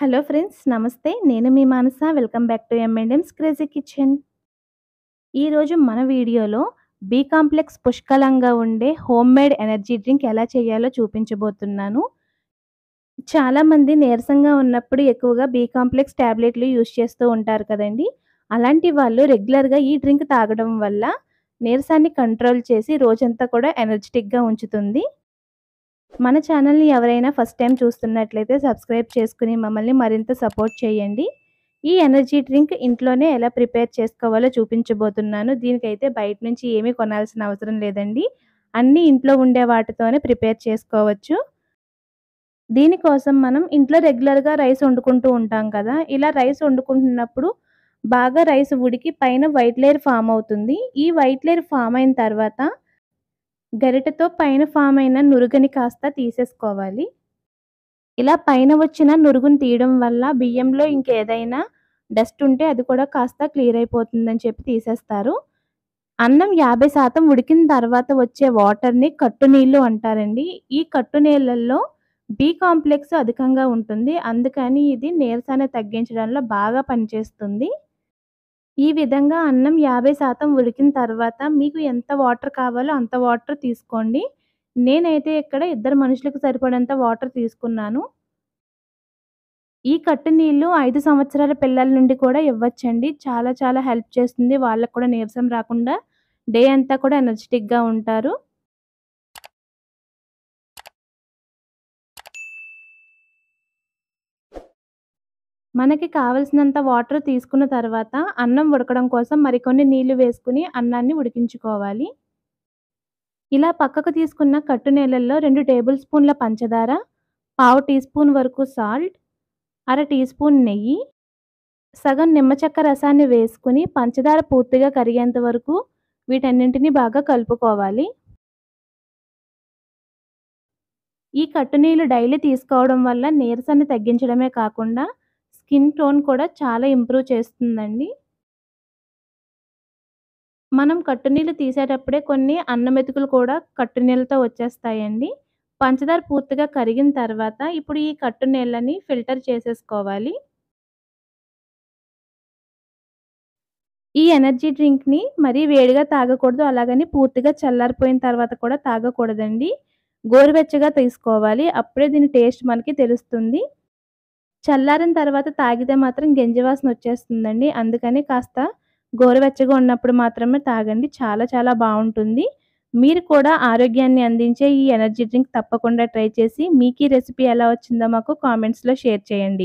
hello friends నమస్తే నేను మీ Manasa welcome back to M and M's crazy kitchen ఈరోజు మన వీడియోలో బీ కాంప్లెక్స్ పుష్కలంగా ఉండే హోమ్ మేడ్ ఎనర్జీ డ్రింక్ ఎలా చేయాలో చూపించబోతున్నాను చాలామంది నీరసంగా ఉన్నప్పుడు ఎక్కువగా బీ కాంప్లెక్స్ ట్యాబ్లెట్లు యూజ్ చేస్తూ ఉంటారు కదండి అలాంటి వాళ్ళు రెగ్యులర్గా ఈ డ్రింక్ తాగడం వల్ల నీరసాన్ని కంట్రోల్ చేసి రోజంతా కూడా ఎనర్జెటిక్గా ఉంచుతుంది మన ఛానల్ని ఎవరైనా ఫస్ట్ టైం చూస్తున్నట్లయితే సబ్స్క్రైబ్ చేసుకుని మమ్మల్ని మరింత సపోర్ట్ చేయండి ఈ ఎనర్జీ డ్రింక్ ఇంట్లోనే ఎలా ప్రిపేర్ చేసుకోవాలో చూపించబోతున్నాను దీనికైతే బయట నుంచి ఏమీ కొనాల్సిన అవసరం లేదండి అన్నీ ఇంట్లో ఉండే వాటితోనే ప్రిపేర్ చేసుకోవచ్చు దీనికోసం మనం ఇంట్లో రెగ్యులర్గా రైస్ వండుకుంటూ ఉంటాం కదా ఇలా రైస్ వండుకుంటున్నప్పుడు బాగా రైస్ ఉడికి పైన వైట్ లేయర్ ఫామ్ అవుతుంది ఈ వైట్ లేయర్ ఫామ్ అయిన తర్వాత గరిటతో పైన ఫామ్ అయిన నురుగుని కాస్త తీసేసుకోవాలి ఇలా పైన వచ్చిన నురుగును తీయడం వల్ల బియ్యంలో ఇంకేదైనా డస్ట్ ఉంటే అది కూడా కాస్త క్లియర్ అయిపోతుందని చెప్పి తీసేస్తారు అన్నం యాభై శాతం ఉడికిన తర్వాత వచ్చే వాటర్ని కట్టు నీళ్ళు అంటారండి ఈ కట్టు నీళ్ళల్లో బి కాంప్లెక్స్ అధికంగా ఉంటుంది అందుకని ఇది నీరసాన్ని తగ్గించడంలో బాగా పనిచేస్తుంది ఈ విధంగా అన్నం యాభై శాతం ఉడికిన తర్వాత మీకు ఎంత వాటర్ కావాలో అంత వాటర్ తీసుకోండి నేనైతే ఇక్కడ ఇద్దరు మనుషులకు సరిపడేంత వాటర్ తీసుకున్నాను ఈ కట్టు నీళ్ళు ఐదు సంవత్సరాల పిల్లల నుండి కూడా ఇవ్వచ్చండి చాలా చాలా హెల్ప్ చేస్తుంది వాళ్ళకు కూడా నీరసం రాకుండా డే అంతా కూడా ఎనర్జెటిక్గా ఉంటారు మనకి కావలసినంత వాటర్ తీసుకున్న తర్వాత అన్నం ఉడకడం కోసం మరికొన్ని నీళ్లు వేసుకుని అన్నాన్ని ఉడికించుకోవాలి ఇలా పక్కకు తీసుకున్న కట్టు నీళ్ళల్లో రెండు టేబుల్ స్పూన్ల పంచదార పావు టీ స్పూన్ వరకు సాల్ట్ అర టీ స్పూన్ నెయ్యి సగం నిమ్మచెక్క రసాన్ని వేసుకుని పంచదార పూర్తిగా కరిగేంత వరకు వీటన్నింటినీ బాగా కలుపుకోవాలి ఈ కట్టు నీళ్ళు డైలీ తీసుకోవడం వల్ల నీరసాన్ని తగ్గించడమే కాకుండా స్కిన్ టోన్ కూడా చాలా ఇంప్రూవ్ చేస్తుందండి మనం కట్టునీళ్ళు తీసేటప్పుడే కొన్ని అన్నమెతుకులు కూడా కట్టునీళ్ళతో వచ్చేస్తాయండి పంచదార పూర్తిగా కరిగిన తర్వాత ఇప్పుడు ఈ కట్టునీళ్ళని ఫిల్టర్ చేసేసుకోవాలి ఈ ఎనర్జీ డ్రింక్ని మరీ వేడిగా తాగకూడదు అలాగని పూర్తిగా చల్లారిపోయిన తర్వాత కూడా తాగకూడదండి గోరువెచ్చగా తీసుకోవాలి అప్పుడే దీని టేస్ట్ మనకి తెలుస్తుంది చల్లారిన తర్వాత తాగితే మాత్రం గెంజివాసన వచ్చేస్తుందండి అందుకని కాస్త గోరువెచ్చగా ఉన్నప్పుడు మాత్రమే తాగండి చాలా చాలా బాగుంటుంది మీరు కూడా ఆరోగ్యాన్ని అందించే ఈ ఎనర్జీ డ్రింక్ తప్పకుండా ట్రై చేసి మీకు ఈ రెసిపీ ఎలా వచ్చిందో మాకు కామెంట్స్లో షేర్ చేయండి